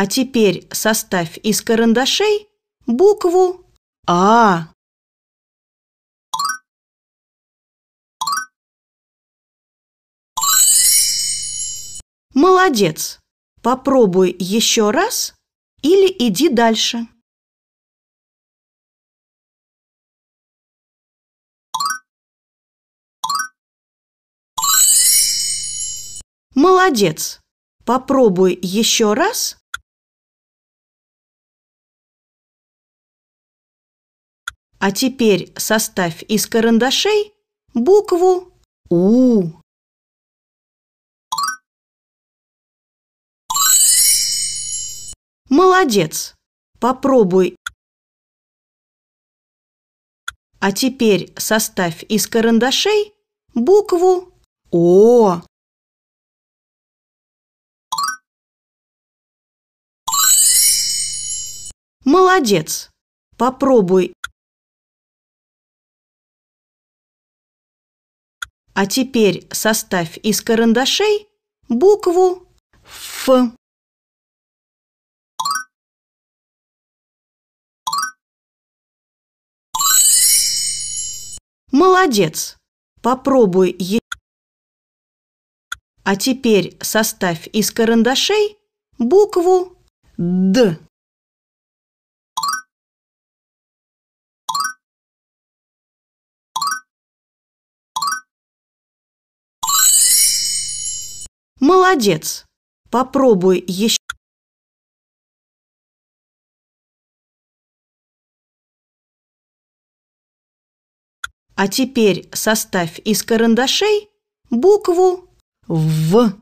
А теперь составь из карандашей букву А. Молодец! Попробуй еще раз или иди дальше. Молодец! Попробуй еще раз А теперь составь из карандашей букву У. Молодец! Попробуй. А теперь составь из карандашей букву О. Молодец! Попробуй. А теперь составь из карандашей букву «Ф». Молодец! Попробуй е... А теперь составь из карандашей букву «Д». Молодец! Попробуй еще. А теперь составь из карандашей букву «В».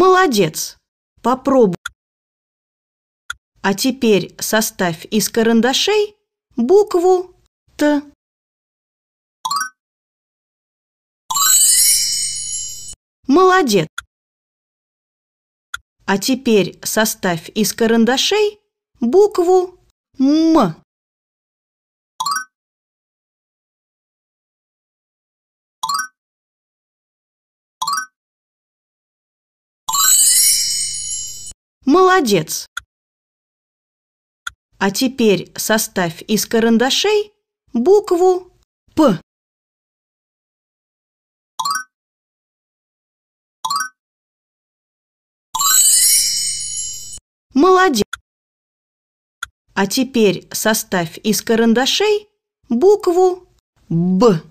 Молодец! Попробуй. А теперь составь из карандашей букву Т. Молодец! А теперь составь из карандашей букву М. Молодец! А теперь составь из карандашей букву «П». Молодец! А теперь составь из карандашей букву «Б».